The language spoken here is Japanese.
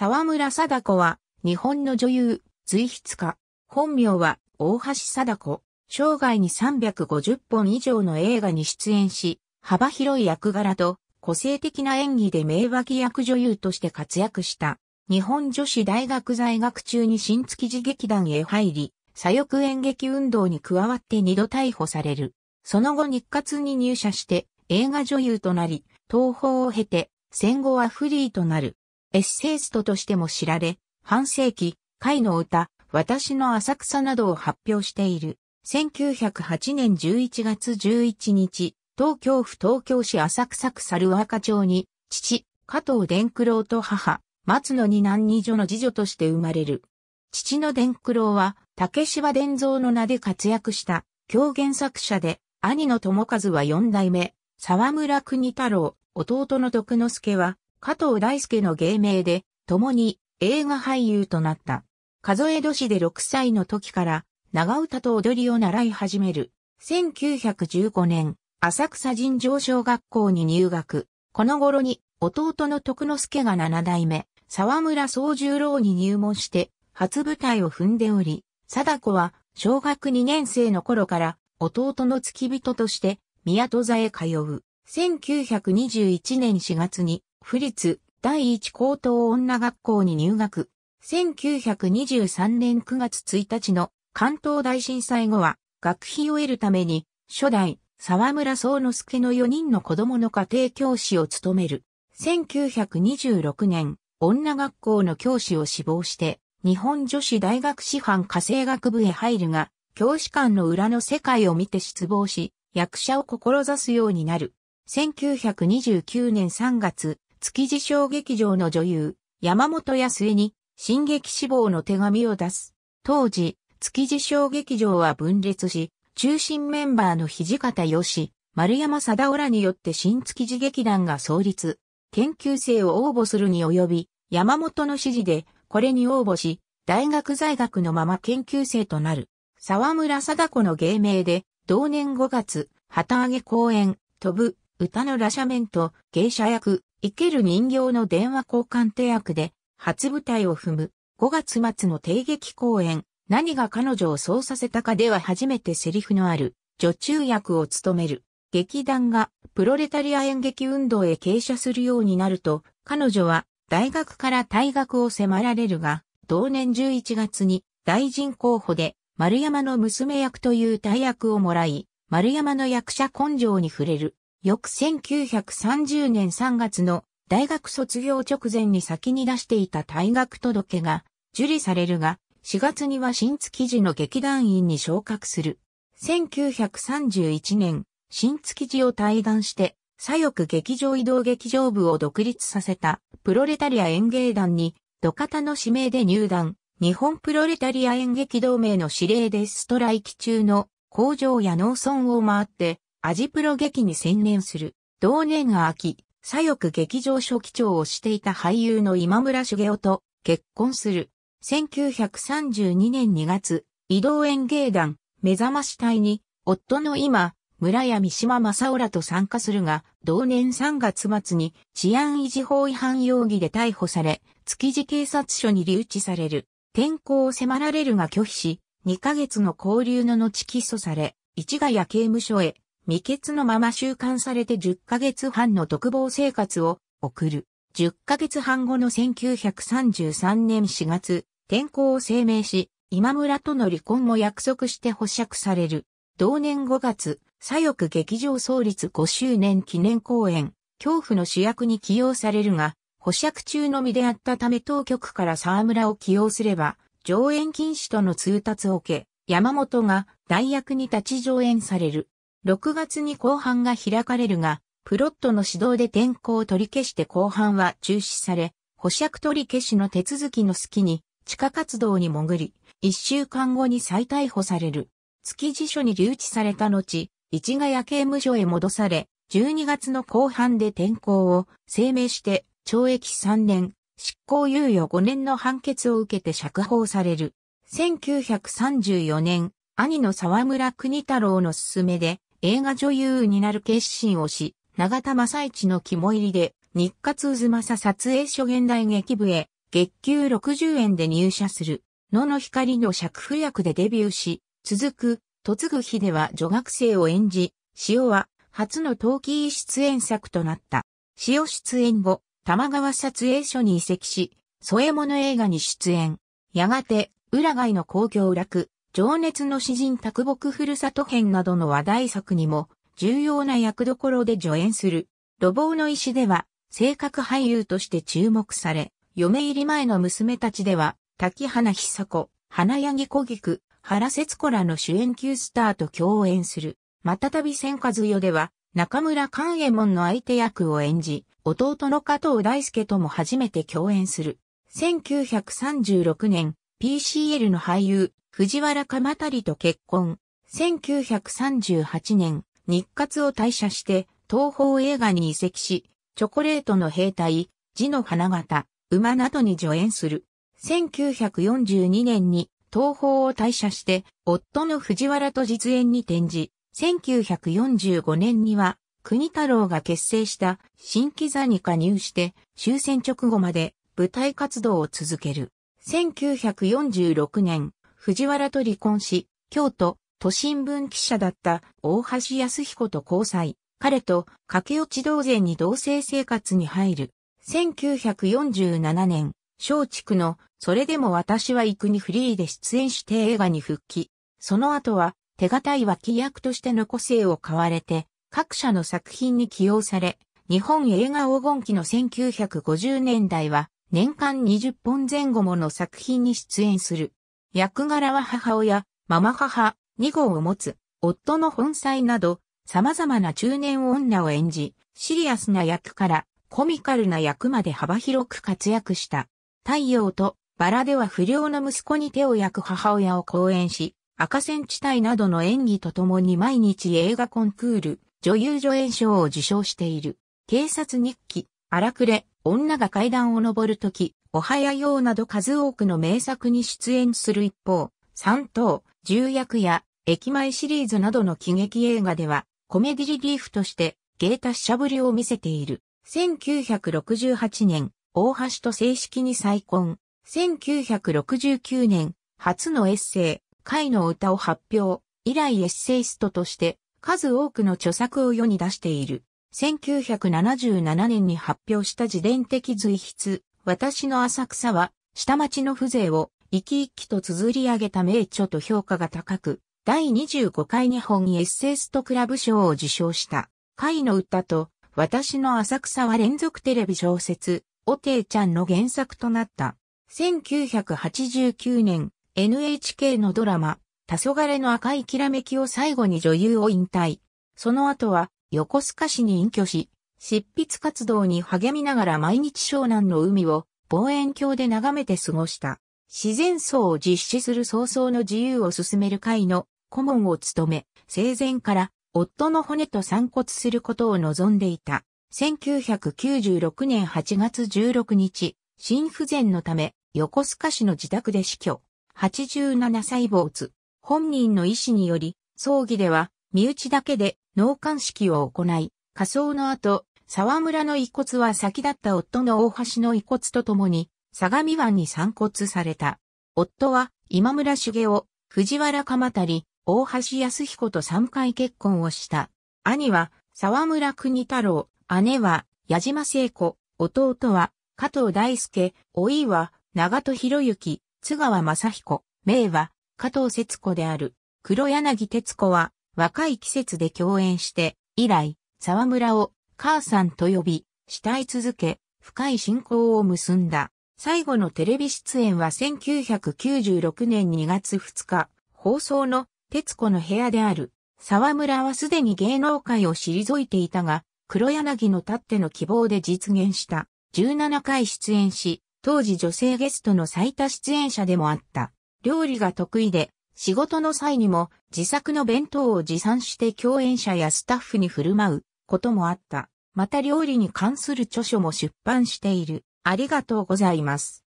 沢村貞子は、日本の女優、随筆家。本名は、大橋貞子。生涯に350本以上の映画に出演し、幅広い役柄と、個性的な演技で名脇役女優として活躍した。日本女子大学在学中に新築地劇団へ入り、左翼演劇運動に加わって二度逮捕される。その後日活に入社して、映画女優となり、東方を経て、戦後はフリーとなる。エッセイストとしても知られ、半世紀、会の歌、私の浅草などを発表している。1908年11月11日、東京府東京市浅草区猿若町に、父、加藤伝九郎と母、松野二男二女の次女として生まれる。父の伝九郎は、竹芝伝蔵の名で活躍した狂言作者で、兄の友和は四代目、沢村国太郎、弟の徳之助は加藤大輔の芸名で、共に映画俳優となった。数え年で6歳の時から長唄と踊りを習い始める。1915年、浅草尋常小学校に入学。この頃に弟の徳之助が七代目、沢村総十郎に入門して初舞台を踏んでおり、貞子は小学2年生の頃から弟の付き人として宮戸座へ通う。1921年4月に府立第一高等女学校に入学。1923年9月1日の関東大震災後は学費を得るために初代沢村宗之助の4人の子供の家庭教師を務める。1926年、女学校の教師を志望して、日本女子大学師範家政学部へ入るが、教師間の裏の世界を見て失望し、役者を志すようになる。1929年3月、築地小劇場の女優、山本康江に、進撃志望の手紙を出す。当時、築地小劇場は分裂し、中心メンバーの土方義、丸山貞夫らによって新築地劇団が創立。研究生を応募するに及び、山本の指示で、これに応募し、大学在学のまま研究生となる。沢村貞子の芸名で、同年5月、旗揚げ公演、飛ぶ、歌の羅斜面と芸者役、生ける人形の電話交換手役で、初舞台を踏む、5月末の定劇公演、何が彼女をそうさせたかでは初めてセリフのある、女中役を務める。劇団がプロレタリア演劇運動へ傾斜するようになると、彼女は大学から退学を迫られるが、同年11月に大臣候補で丸山の娘役という大役をもらい、丸山の役者根性に触れる。翌1930年3月の大学卒業直前に先に出していた退学届が受理されるが、4月には新築時の劇団員に昇格する。1931年、新築時を退団して、左翼劇場移動劇場部を独立させたプロレタリア演芸団に土方の指名で入団、日本プロレタリア演劇同盟の指令でストライキ中の工場や農村を回ってアジプロ劇に専念する。同年秋、左翼劇場初期長をしていた俳優の今村茂雄と結婚する。1932年2月、移動園芸団、目覚まし隊に、夫の今、村屋三島正夫らと参加するが、同年3月末に治安維持法違反容疑で逮捕され、築地警察署に留置される。転校を迫られるが拒否し、2ヶ月の交流の後起訴され、市ヶ谷刑務所へ未決のまま収監されて10ヶ月半の独房生活を送る。10ヶ月半後の1933年4月、転校を声明し、今村との離婚も約束して保釈される。同年5月、左翼劇場創立5周年記念公演、恐怖の主役に起用されるが、保釈中の身であったため当局から沢村を起用すれば、上演禁止との通達を受け、山本が代役に立ち上演される。6月に後半が開かれるが、プロットの指導で天候を取り消して後半は中止され、保釈取り消しの手続きの隙に、地下活動に潜り、1週間後に再逮捕される。築地署に留置された後、市ヶ谷刑務所へ戻され、12月の後半で転校を声明して懲役3年、執行猶予5年の判決を受けて釈放される。1934年、兄の沢村国太郎の勧めで、映画女優になる決心をし、永田正一の肝入りで、日活渦正撮影所現代劇部へ、月給60円で入社する、野の光の尺婦役でデビューし、続く、嫁ぐ日では女学生を演じ、塩は、初の陶器出演作となった。塩出演後、玉川撮影所に移籍し、添え物映画に出演。やがて、裏街の公共楽、情熱の詩人卓木ふるさと編などの話題作にも重要な役どころで助演する。路傍の石では、性格俳優として注目され、嫁入り前の娘たちでは、滝花久子、花柳小菊、原節子らの主演級スターと共演する。またたび千和代では、中村勘右衛門の相手役を演じ、弟の加藤大輔とも初めて共演する。1936年、PCL の俳優、藤原鎌足と結婚。1938年、日活を退社して、東宝映画に移籍し、チョコレートの兵隊、字の花形、馬などに助演する。1942年に東宝を退社して、夫の藤原と実演に転じ、1945年には、国太郎が結成した新機座に加入して、終戦直後まで舞台活動を続ける。1946年、藤原と離婚し、京都、都心文記者だった大橋康彦と交際。彼と駆け落ち同然に同棲生活に入る。1947年、松竹のそれでも私は行くにフリーで出演して映画に復帰。その後は手堅い脇役としての個性を買われて各社の作品に起用され、日本映画黄金期の1950年代は年間20本前後もの作品に出演する。役柄は母親、ママ母、2号を持つ、夫の本妻など、様々な中年女を演じ、シリアスな役からコミカルな役まで幅広く活躍した。太陽とバラでは不良の息子に手を焼く母親を講演し、赤線地帯などの演技とともに毎日映画コンクール、女優助演賞を受賞している。警察日記、荒くれ、女が階段を登るとき、おはやようなど数多くの名作に出演する一方、三等、重役や駅前シリーズなどの喜劇映画では、コメディリリーフとしてゲータッシャぶりを見せている。1968年、大橋と正式に再婚。1969年、初のエッセイ、会の歌を発表。以来エッセイストとして、数多くの著作を世に出している。1977年に発表した自伝的随筆、私の浅草は、下町の風情を生き生きと綴り上げた名著と評価が高く、第25回日本エッセイストクラブ賞を受賞した、会の歌と、私の浅草は連続テレビ小説、おていちゃんの原作となった。1989年、NHK のドラマ、黄昏の赤いきらめきを最後に女優を引退。その後は、横須賀市に隠居し、執筆活動に励みながら毎日湘南の海を望遠鏡で眺めて過ごした。自然層を実施する早々の自由を進める会の顧問を務め、生前から夫の骨と散骨することを望んでいた。1996年8月16日、心不全のため、横須賀市の自宅で死去。87歳坊津。本人の意思により、葬儀では、身内だけで納棺式を行い、火葬の後、沢村の遺骨は先立った夫の大橋の遺骨とともに、相模湾に散骨された。夫は今村茂雄、藤原鎌足、大橋康彦と3回結婚をした。兄は沢村国太郎、姉は矢島聖子、弟は加藤大輔、老いは長戸博之、津川正彦、名は加藤節子である。黒柳徹子は若い季節で共演して、以来、沢村を母さんと呼び、慕い続け、深い信仰を結んだ。最後のテレビ出演は1996年2月2日、放送の徹子の部屋である。沢村はすでに芸能界を退いていたが、黒柳のたっての希望で実現した。17回出演し、当時女性ゲストの最多出演者でもあった。料理が得意で、仕事の際にも自作の弁当を持参して共演者やスタッフに振る舞うこともあった。また料理に関する著書も出版している。ありがとうございます。